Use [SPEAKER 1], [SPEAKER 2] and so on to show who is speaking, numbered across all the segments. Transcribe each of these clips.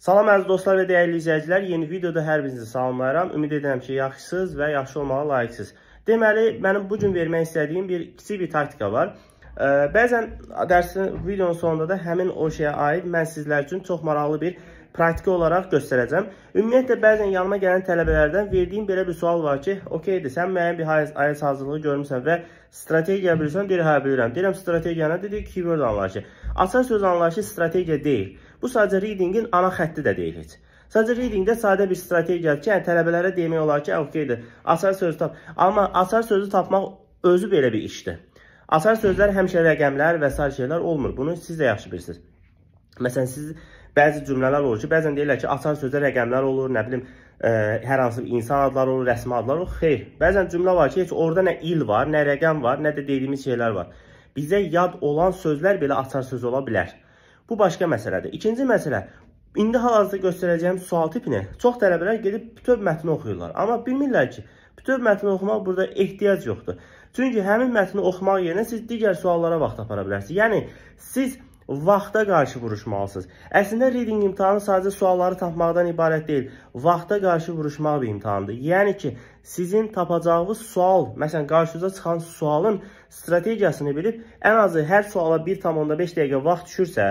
[SPEAKER 1] Salam əziz dostlar və dəyərli izləyicilər, yeni videoda hər birinizi salamlayıram. Ümid edirəm ki, yaxşısınız və yaxşı olmağa layiqsiniz. Deməli, mənim bu gün vermək istədiyim bir kiçik bir taktika var. Bəzən dərsin videonun sonunda da həmin o şeyə aid mən sizlər üçün çox maraqlı bir praktiki olaraq göstərəcəm. Ümumiyyətlə bəzən yanıma gələn tələbələrdən verdiyim belə bir sual var ki, okeydir, sən müəyyən bir IELTS hazırlığı görmüsən və strategiya bilirsən, deyir, hə bilirəm. Deyirəm, strategiya nə dedi? Keyword anlayışı. Açar söz anlayışı strategiya deyil. Bu sadəcə readingin ana xətti də deyil heç. Sadəcə readingdə sadə bir strategiyadır ki, yəni tələbələrə demək olar ki, hə, okeydir, açar sözü tap. Amma açar sözü tapmaq özü belə bir işdir. Açar sözlər həmişə rəqəmlər və sair şeylər olmur. Bunu siz də yaxşı bilirsiniz. Məsələn, siz bəzi cümlələr olur ki, bəzən deyirlər ki, açar sözdə rəqəmlər olur, nə bilim, ə, e, hər hansı bir insan adları olur, rəsmi adlar olur. Xeyr. Bəzən cümlə var ki, heç orada nə il var, nə rəqəm var, nə də dediyimiz şeylər var. Bizə yad olan sözlər belə açar söz ola bilər. Bu başqa məsələdir. İkinci məsələ, indi hal-hazırda göstərəcəyim sual tipini çox tələbələr gedib bütöv mətni oxuyurlar. Amma bilmirlər ki, bütöv mətni oxumaq burada ehtiyac yoxdur. Çünki həmin mətni oxumaq yerinə siz digər suallara vaxt apara bilərsiniz. Yəni siz vaxta qarşı vuruşmalısınız. Əslində reading imtahanı sadəcə sualları tapmaqdan ibarət deyil, vaxta qarşı vuruşmaq bir imtahandır. Yəni ki, sizin tapacağınız sual, məsələn, qarşınıza çıxan sualın strategiyasını bilib, ən azı hər suala 1,5 dəqiqə vaxt düşürsə,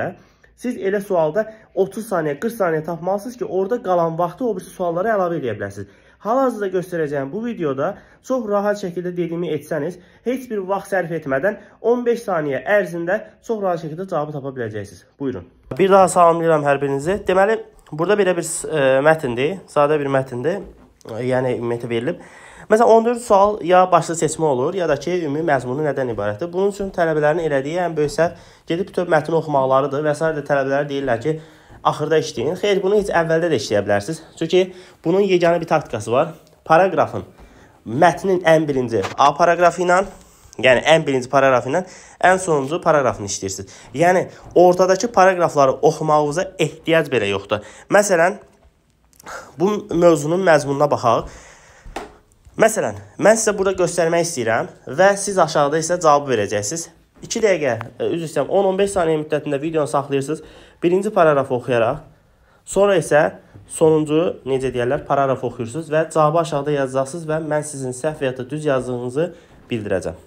[SPEAKER 1] Siz elə sualda 30 saniyə, 40 saniyə tapmalısınız ki, orada qalan vaxtı o bir suallara əlavə edə biləsiniz. Hal-hazırda göstərəcəyim bu videoda çox rahat şəkildə dediyimi etsəniz, heç bir vaxt sərf etmədən 15 saniyə ərzində çox rahat şəkildə cavabı tapa biləcəksiniz. Buyurun. Bir daha salamlayıram hər birinizi. Deməli, burada belə bir ə, e, mətndir, sadə bir mətndir. E, yəni ümumiyyətlə verilib. Məsələn 14 sual ya başlı seçmə olur, ya da ki ümumi məzmunu nədən ibarətdir. Bunun üçün tələbələrin elədiyi ən böyük səhv gedib bütöv mətni oxumaqlarıdır. Və sair də tələbələr deyirlər ki, axırda işləyin. Xeyr, bunu heç əvvəldə də işləyə bilərsiniz. Çünki bunun yeganə bir taktikası var. Paraqrafın mətnin ən birinci A paraqrafı ilə Yəni ən birinci paraqrafı ilə ən sonuncu paraqrafını işləyirsiniz. Yəni ortadakı paraqrafları oxumağınıza ehtiyac belə yoxdur. Məsələn, bu mövzunun məzmununa baxaq. Məsələn, mən sizə burada göstərmək istəyirəm və siz aşağıda isə cavabı verəcəksiniz. 2 dəqiqə, e, üzr istəyirəm, 10-15 saniyə müddətində videonu saxlayırsınız. Birinci paragrafı oxuyaraq, sonra isə sonuncu, necə deyərlər, paragrafı oxuyursunuz və cavabı aşağıda yazacaqsınız və mən sizin səhv və ya da düz yazdığınızı bildirəcəm.